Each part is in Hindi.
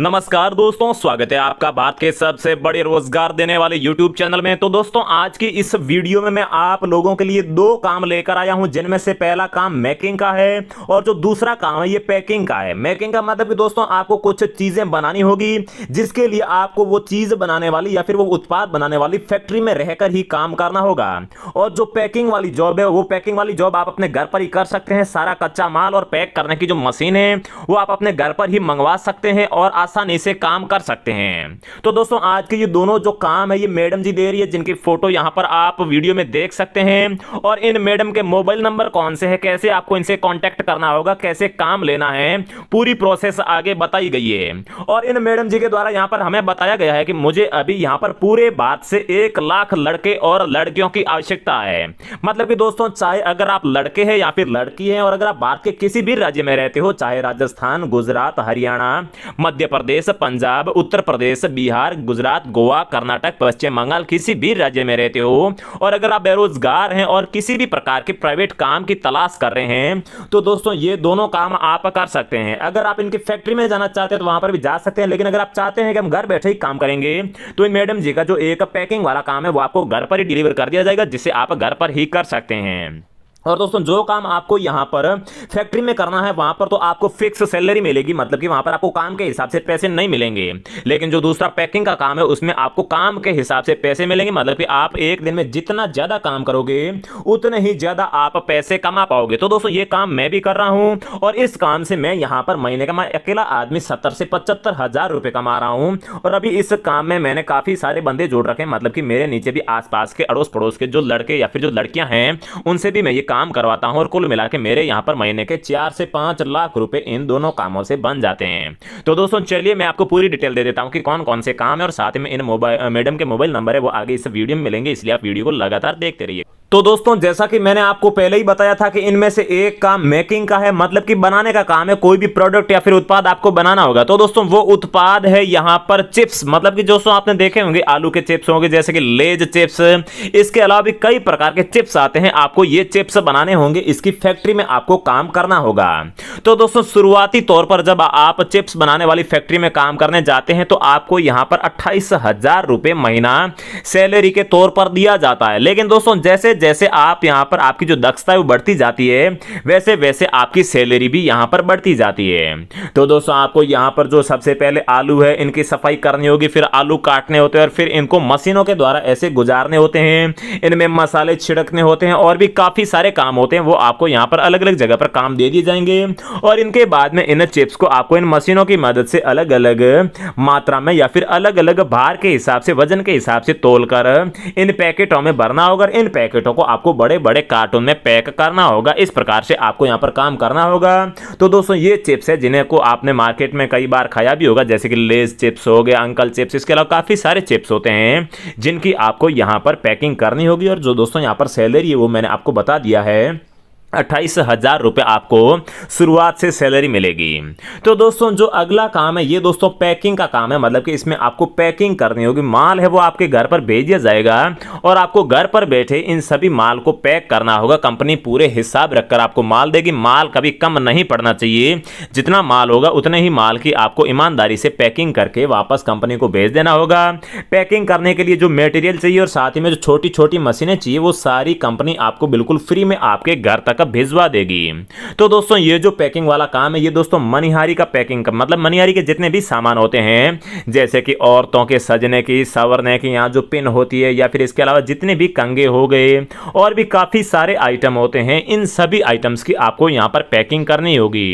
नमस्कार दोस्तों स्वागत है आपका भारत के सबसे बड़े रोजगार देने वाले यूट्यूब चैनल में तो दोस्तों आज की इस वीडियो में मैं आप लोगों के लिए दो काम लेकर आया हूं जिनमें से पहला काम मेकिंग का है और जो दूसरा काम है ये पैकिंग का है मेकिंग का मतलब कि दोस्तों आपको कुछ चीज़ें बनानी होगी जिसके लिए आपको वो चीज़ बनाने वाली या फिर वो उत्पाद बनाने वाली फैक्ट्री में रहकर ही काम करना होगा और जो पैकिंग वाली जॉब है वो पैकिंग वाली जॉब आप अपने घर पर ही कर सकते हैं सारा कच्चा माल और पैक करने की जो मशीन है वो आप अपने घर पर ही मंगवा सकते हैं और आसानी से काम कर सकते हैं तो दोस्तों आज के ये दोनों जो काम है ये मैडम जी दे रही है जिनकी फोटो यहाँ पर आप वीडियो में देख सकते हैं और इन मैडम के मोबाइल नंबर कौन से है कैसे आपको इनसे कॉन्टेक्ट करना होगा कैसे काम लेना है पूरी प्रोसेस आगे बताई गई है और इन मैडम जी के द्वारा यहाँ पर हमें बताया गया है कि मुझे अभी यहाँ पर पूरे बात से एक लाख लड़के और लड़कियों की आवश्यकता है मतलब कि दोस्तों चाहे अगर आप लड़के हैं या फिर लड़की हैं और अगर आप भारत के किसी भी राज्य में रहते हो चाहे राजस्थान गुजरात हरियाणा मध्य प्रदेश पंजाब उत्तर प्रदेश बिहार गुजरात गोवा कर्नाटक पश्चिम बंगाल किसी भी राज्य में रहते हो और अगर आप बेरोजगार हैं और किसी भी प्रकार के प्राइवेट काम की तलाश कर रहे हैं तो दोस्तों ये दोनों काम आप कर सकते हैं अगर आप इनकी फैक्ट्री में जाना चाहते हैं तो वहां पर भी जा सकते हैं लेकिन अगर आप चाहते हैं कि हम घर बैठे ही काम करेंगे तो मैडम जी का जो एक पैकिंग वाला काम है वो आपको घर पर ही डिलीवर कर दिया जाएगा जिसे आप घर पर ही कर सकते हैं और दोस्तों जो काम आपको यहाँ पर फैक्ट्री में करना है वहाँ पर तो आपको फिक्स सैलरी मिलेगी मतलब कि वहाँ पर आपको काम के हिसाब से पैसे नहीं मिलेंगे लेकिन जो दूसरा पैकिंग का काम है उसमें आपको काम के हिसाब से पैसे मिलेंगे मतलब कि आप एक दिन में जितना ज़्यादा काम करोगे उतने ही ज़्यादा आप पैसे कमा पाओगे तो दोस्तों ये काम मैं भी कर रहा हूँ और इस काम से मैं यहाँ पर महीने का मैं अकेला आदमी सत्तर से पचहत्तर हज़ार रुपये कमा रहा हूँ और अभी इस काम में मैंने काफ़ी सारे बंदे जोड़ रखे हैं मतलब कि मेरे नीचे भी आस के अड़ोस पड़ोस के जो लड़के या फिर जो लड़कियाँ हैं उनसे भी मैं ये काम करवाता हूँ और कुल मिला के मेरे यहाँ पर महीने के चार से पाँच लाख रुपये इन दोनों कामों से बन जाते हैं तो दोस्तों चलिए मैं आपको पूरी डिटेल दे देता हूँ कि कौन कौन से काम है और साथ में इन मोबाइल मैडम के मोबाइल नंबर है वो आगे इस वीडियो में मिलेंगे इसलिए आप वीडियो को लगातार देखते रहिए तो दोस्तों जैसा कि मैंने आपको पहले ही बताया था कि इनमें से एक काम मेकिंग का है मतलब कि बनाने का काम है कोई भी प्रोडक्ट या फिर उत्पाद आपको बनाना होगा तो दोस्तों वो उत्पाद है यहाँ पर चिप्स मतलब कि दोस्तों आपने देखे होंगे आलू के चिप्स होंगे जैसे कि लेज चिप्स इसके अलावा भी कई प्रकार के चिप्स आते हैं आपको ये चिप्स बनाने होंगे इसकी फैक्ट्री में आपको काम करना होगा तो दोस्तों शुरुआती तौर पर जब आप चिप्स बनाने वाली फैक्ट्री में काम करने जाते हैं तो आपको यहाँ पर अट्ठाईस हजार महीना सैलरी के तौर पर दिया जाता है लेकिन दोस्तों जैसे जैसे आप यहाँ पर आपकी जो दक्षता है वो बढ़ती जाती है वैसे वैसे आपकी सैलरी भी यहाँ पर बढ़ती जाती है तो दोस्तों आपको यहाँ पर जो सबसे पहले आलू है इनकी सफाई करनी होगी फिर आलू काटने होते हैं और फिर इनको मशीनों के द्वारा ऐसे गुजारने होते हैं इनमें मसाले छिड़कने होते हैं और भी काफ़ी सारे काम होते हैं वो आपको यहाँ पर अलग अलग जगह पर काम दे दिए जाएंगे और इनके बाद में इन चिप्स को आपको इन मशीनों की मदद से अलग अलग मात्रा में या फिर अलग अलग भार के हिसाब से वजन के हिसाब से तोल इन पैकेटों में भरना होगा इन पैकेटों पैकेटों को आपको बड़े बड़े कार्टून में पैक करना होगा इस प्रकार से आपको यहाँ पर काम करना होगा तो दोस्तों ये चिप्स है जिन्हें को आपने मार्केट में कई बार खाया भी होगा जैसे कि लेस चिप्स हो गए अंकल चिप्स इसके अलावा काफ़ी सारे चिप्स होते हैं जिनकी आपको यहाँ पर पैकिंग करनी होगी और जो दोस्तों यहाँ पर सैलरी है वो मैंने आपको बता दिया है अट्ठाईस हजार रुपये आपको शुरुआत से सैलरी मिलेगी तो दोस्तों जो अगला काम है ये दोस्तों पैकिंग का काम है मतलब कि इसमें आपको पैकिंग करनी होगी माल है वो आपके घर पर भेज दिया जाएगा और आपको घर पर बैठे इन सभी माल को पैक करना होगा कंपनी पूरे हिसाब रखकर आपको माल देगी माल कभी कम नहीं पड़ना चाहिए जितना माल होगा उतने ही माल की आपको ईमानदारी से पैकिंग करके वापस कंपनी को भेज देना होगा पैकिंग करने के लिए जो मेटेरियल चाहिए और साथ ही में जो छोटी छोटी मशीनें चाहिए वो सारी कंपनी आपको बिल्कुल फ्री में आपके घर तक तक भिजवा देगी तो दोस्तों ये जो पैकिंग वाला काम है ये दोस्तों मनिहारी का पैकिंग का मतलब मनिहारी के जितने भी सामान होते हैं जैसे कि औरतों के सजने की सवरने की यहाँ जो पिन होती है या फिर इसके अलावा जितने भी कंगे हो गए और भी काफ़ी सारे आइटम होते हैं इन सभी आइटम्स की आपको यहाँ पर पैकिंग करनी होगी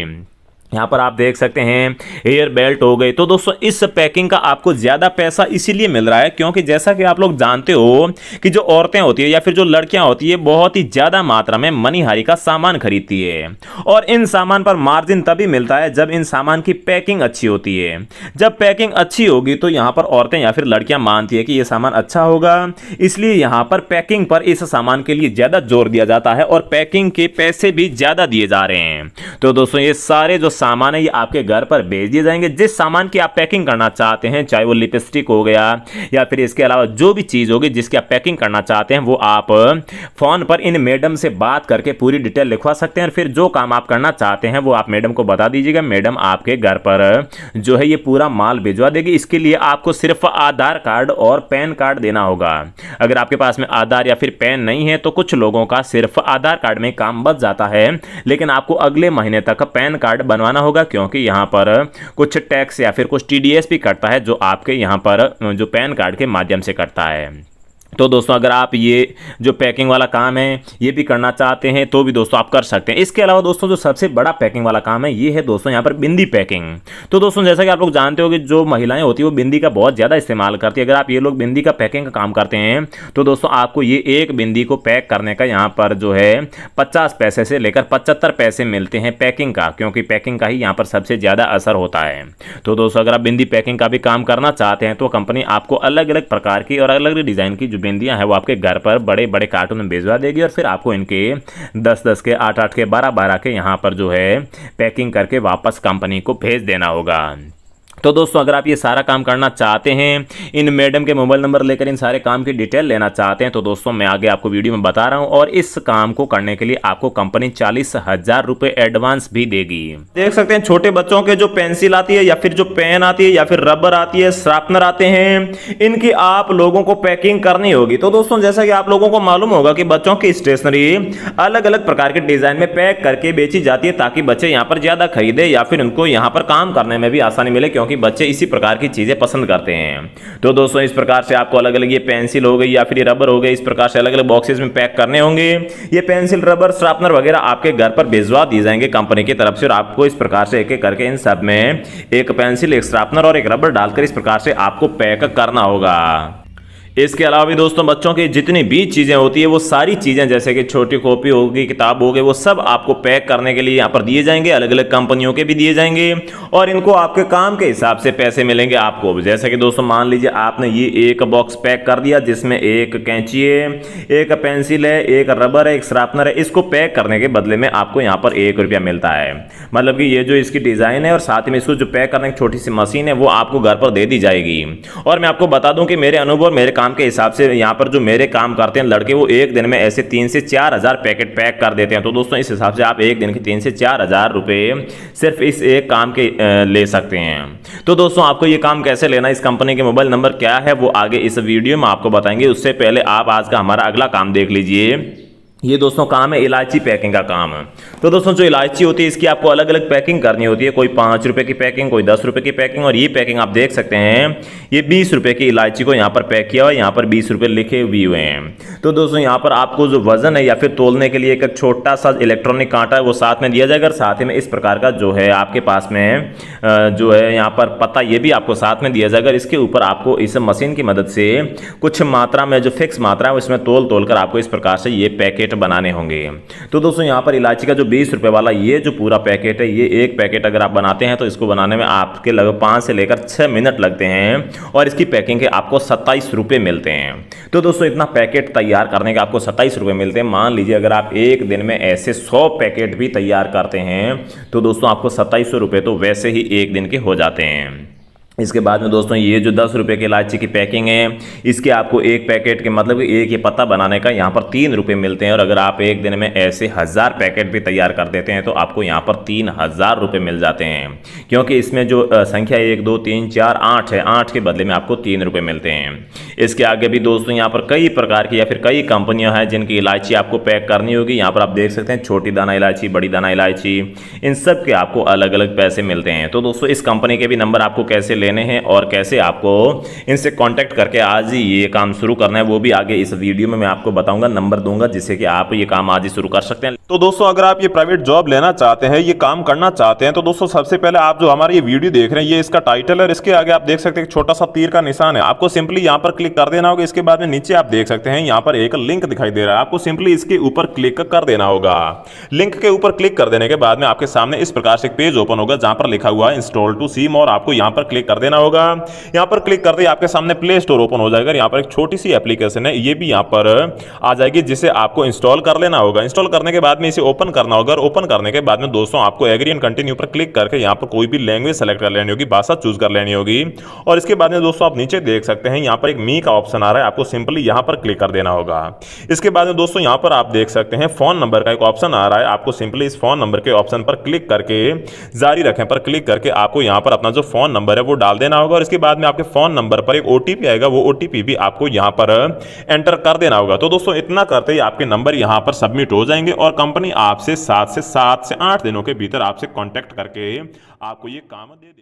यहाँ पर आप देख सकते हैं एयर बेल्ट हो गई तो दोस्तों इस पैकिंग का आपको ज़्यादा पैसा इसीलिए मिल रहा है क्योंकि जैसा कि आप लोग जानते हो कि जो औरतें होती है या फिर जो लड़कियां होती है बहुत ही ज़्यादा मात्रा में मनीहारी का सामान खरीदती है और इन सामान पर मार्जिन तभी मिलता है जब इन सामान की पैकिंग अच्छी होती है जब पैकिंग अच्छी होगी तो यहाँ पर औरतें या फिर लड़कियाँ मानती है कि ये सामान अच्छा होगा इसलिए यहाँ पर पैकिंग पर इस सामान के लिए ज़्यादा जोर दिया जाता है और पैकिंग के पैसे भी ज़्यादा दिए जा रहे हैं तो दोस्तों ये सारे जो सामान है ये आपके घर पर भेज दिए जाएंगे जिस सामान की आप पैकिंग करना चाहते हैं चाहे वो लिपस्टिक हो गया या फिर इसके अलावा जो भी चीज़ होगी जिसकी आप पैकिंग करना चाहते हैं वो आप फ़ोन पर इन मैडम से बात करके पूरी डिटेल लिखवा सकते हैं और फिर जो काम आप करना चाहते हैं वो आप मैडम को बता दीजिएगा मैडम आपके घर पर जो है ये पूरा माल भिजवा देगी इसके लिए आपको सिर्फ आधार कार्ड और पैन कार्ड देना होगा अगर आपके पास में आधार या फिर पैन नहीं है तो कुछ लोगों का सिर्फ आधार कार्ड में काम बच जाता है लेकिन आपको अगले महीने तक पैन कार्ड बनवा बनवाना होगा क्योंकि यहाँ पर कुछ टैक्स या फिर कुछ टी भी कटता है जो आपके यहाँ पर जो पैन कार्ड के माध्यम से कटता है तो दोस्तों अगर आप ये जो पैकिंग वाला काम है ये भी करना चाहते हैं तो भी दोस्तों आप कर सकते हैं इसके अलावा दोस्तों जो सबसे बड़ा पैकिंग वाला काम है ये है दोस्तों यहाँ पर बिंदी पैकिंग तो दोस्तों जैसा कि आप लोग जानते हो कि जो महिलाएं होती है वो बिंदी का बहुत ज़्यादा इस्तेमाल करती है अगर आप ये लोग बिंदी का पैकिंग का काम करते हैं तो दोस्तों आपको ये एक बिंदी को पैक करने का यहाँ पर जो है पचास पैसे से लेकर पचहत्तर पैसे मिलते हैं पैकिंग का क्योंकि पैकिंग का ही यहाँ पर सबसे ज़्यादा असर होता है तो दोस्तों अगर आप बिंदी पैकिंग का भी काम करना चाहते हैं तो कंपनी आपको अलग अलग प्रकार की और अलग अलग डिज़ाइन की जो बिंदियाँ हैं वो आपके घर पर बड़े बड़े कार्टून में भिजवा देगी और फिर आपको इनके दस दस के आठ आठ के बारह बारह के यहाँ पर जो है पैकिंग करके वापस कंपनी को भेज देना होगा तो दोस्तों अगर आप ये सारा काम करना चाहते हैं इन मैडम के मोबाइल नंबर लेकर इन सारे काम की डिटेल लेना चाहते हैं तो दोस्तों मैं आगे आपको वीडियो में बता रहा हूं और इस काम को करने के लिए आपको कंपनी चालीस हजार रुपये एडवांस भी देगी देख सकते हैं छोटे बच्चों के जो पेंसिल आती है या फिर जो पेन आती है या फिर रबर आती है श्रापनर आते हैं इनकी आप लोगों को पैकिंग करनी होगी तो दोस्तों जैसा कि आप लोगों को मालूम होगा कि बच्चों की स्टेशनरी अलग अलग प्रकार के डिजाइन में पैक करके बेची जाती है ताकि बच्चे यहाँ पर ज्यादा खरीदे या फिर उनको यहाँ पर काम करने में भी आसानी मिले क्योंकि क्योंकि बच्चे इसी प्रकार की चीज़ें पसंद करते हैं तो दोस्तों इस प्रकार से आपको अलग अलग ये पेंसिल हो गई या फिर ये रबर हो गई इस प्रकार से अलग अलग बॉक्सेज में पैक करने होंगे ये पेंसिल रबर शार्पनर वगैरह आपके घर पर भिजवा दिए जाएंगे कंपनी की तरफ से और आपको इस प्रकार से एक एक करके इन सब में एक पेंसिल एक शार्पनर और एक रबर डालकर इस प्रकार से आपको पैक करना होगा इसके अलावा भी दोस्तों बच्चों की जितनी भी चीज़ें होती है वो सारी चीज़ें जैसे कि छोटी कॉपी होगी किताब होगी वो सब आपको पैक करने के लिए यहाँ पर दिए जाएंगे अलग अलग कंपनियों के भी दिए जाएंगे और इनको आपके काम के हिसाब से पैसे मिलेंगे आपको जैसे कि दोस्तों मान लीजिए आपने ये एक बॉक्स पैक कर दिया जिसमें एक कैंची है एक पेंसिल है एक रबर है एक श्रापनर है इसको पैक करने के बदले में आपको यहाँ पर एक रुपया मिलता है मतलब कि ये जो इसकी डिज़ाइन है और साथ में इसको जो पैक करने की छोटी सी मशीन है वो आपको घर पर दे दी जाएगी और मैं आपको बता दूँ कि मेरे अनुभव मेरे काम काम के हिसाब से यहाँ पर जो मेरे काम करते हैं लड़के वो एक दिन में ऐसे तीन से चार हज़ार पैकेट पैक कर देते हैं तो दोस्तों इस हिसाब से आप एक दिन के तीन से चार हज़ार रुपये सिर्फ इस एक काम के ले सकते हैं तो दोस्तों आपको ये काम कैसे लेना इस कंपनी के मोबाइल नंबर क्या है वो आगे इस वीडियो में आपको बताएंगे उससे पहले आप आज का हमारा अगला काम देख लीजिए ये दोस्तों काम है इलायची पैकिंग का काम है तो दोस्तों जो इलायची होती है इसकी आपको अलग अलग पैकिंग करनी होती है कोई पाँच रुपये की पैकिंग कोई दस रुपये की पैकिंग और ये पैकिंग आप देख सकते हैं ये बीस रुपये की इलायची को यहाँ पर पैक किया हुआ है यहाँ पर बीस रुपये लिखे भी हुए हैं तो दोस्तों यहाँ पर आपको जो वजन है या फिर तोलने के लिए एक छोटा सा इलेक्ट्रॉनिक कांटा है वो साथ में दिया जाएगा साथ ही में इस प्रकार का जो है आपके पास में जो है यहाँ पर पता ये भी आपको साथ में दिया जाएगा इसके ऊपर आपको इस मशीन की मदद से कुछ मात्रा में जो फिक्स मात्रा है उसमें तोल तोल कर आपको इस प्रकार से ये पैकेट पेस्ट बनाने होंगे तो दोस्तों यहाँ पर इलायची का जो बीस रुपये वाला ये जो पूरा पैकेट है ये एक पैकेट अगर आप बनाते हैं तो इसको बनाने में आपके लगभग पाँच से लेकर छः मिनट लगते हैं और इसकी पैकिंग के आपको सत्ताईस रुपये मिलते हैं तो दोस्तों इतना पैकेट तैयार करने के आपको सत्ताईस रुपये मिलते हैं मान लीजिए अगर आप एक दिन में ऐसे सौ पैकेट भी तैयार करते हैं तो दोस्तों आपको सत्ताईस तो वैसे ही एक दिन के हो जाते हैं इसके बाद में दोस्तों ये जो दस रुपये के इलायची की पैकिंग है इसके आपको एक पैकेट के मतलब एक ये पत्ता बनाने का यहाँ पर तीन रुपये मिलते हैं और अगर आप एक दिन में ऐसे हज़ार पैकेट भी तैयार कर देते हैं तो आपको यहाँ पर तीन हज़ार रुपये मिल जाते हैं क्योंकि इसमें जो संख्या एक दो तीन चार आठ है आठ के बदले में आपको तीन मिलते हैं इसके आगे भी दोस्तों यहाँ पर कई प्रकार की या फिर कई कंपनियाँ हैं जिनकी इलायची आपको पैक करनी होगी यहाँ पर आप देख सकते हैं छोटी दाना इलायची बड़ी दाना इलायची इन सब के आपको अलग अलग पैसे मिलते हैं तो दोस्तों इस कंपनी के भी नंबर आपको कैसे लेने हैं और कैसे आपको इनसे कॉन्टैक्ट करके आज ही ये काम शुरू करना है वो भी आगे इस वीडियो में मैं आपको बताऊंगा नंबर दूंगा जिससे कि आप ये काम आज ही शुरू कर सकते हैं तो दोस्तों अगर आप ये प्राइवेट जॉब लेना चाहते हैं ये काम करना चाहते हैं तो दोस्तों सबसे पहले आप जो हमारी ये वीडियो देख रहे हैं ये इसका टाइटल है इसके आगे आप देख सकते हैं छोटा सा तीर का निशान है आपको सिंपली यहाँ पर क्लिक कर देना होगा इसके बाद में नीचे आप देख सकते हैं यहाँ पर एक लिंक दिखाई दे रहा है आपको सिंपली इसके ऊपर क्लिक कर देना होगा लिंक के ऊपर क्लिक कर देने के बाद में आपके सामने इस प्रकार से पेज ओपन होगा जहां पर लिखा हुआ है इंस्टॉल टू सीम और आपको यहाँ पर क्लिक कर देना होगा यहाँ पर क्लिक करते ही आपके सामने प्ले स्टोर ओपन हो जाएगा यहाँ पर एक छोटी सी एप्लीकेशन है ये भी यहाँ पर आ जाएगी जिसे आपको इंस्टॉल कर लेना होगा इंस्टॉल करने के बाद में इसे ओपन करना होगा और ओपन करने के बाद में दोस्तों आपको एग्री एंड कंटिन्यू पर क्लिक करके यहाँ पर कोई भी लैंग्वेज सेलेक्ट कर लेनी होगी भाषा चूज कर लेनी होगी और इसके बाद में दोस्तों आप नीचे देख सकते हैं यहाँ पर एक मी का ऑप्शन आ रहा है आपको सिंपली यहाँ पर क्लिक कर देना होगा इसके बाद में दोस्तों यहाँ पर आप देख सकते हैं फोन नंबर का एक ऑप्शन आ रहा है आपको सिंपली इस फोन नंबर के ऑप्शन पर क्लिक करके जारी रखें पर क्लिक करके आपको यहाँ पर अपना जो फोन नंबर है वो डाल देना होगा और इसके बाद में आपके फ़ोन नंबर पर एक ओ आएगा वो ओ भी आपको यहाँ पर एंटर कर देना होगा तो दोस्तों इतना करते ही आपके नंबर यहाँ पर सबमिट हो जाएंगे और कंपनी आपसे सात से सात से आठ दिनों के भीतर आपसे कॉन्टैक्ट करके आपको ये काम दे देगी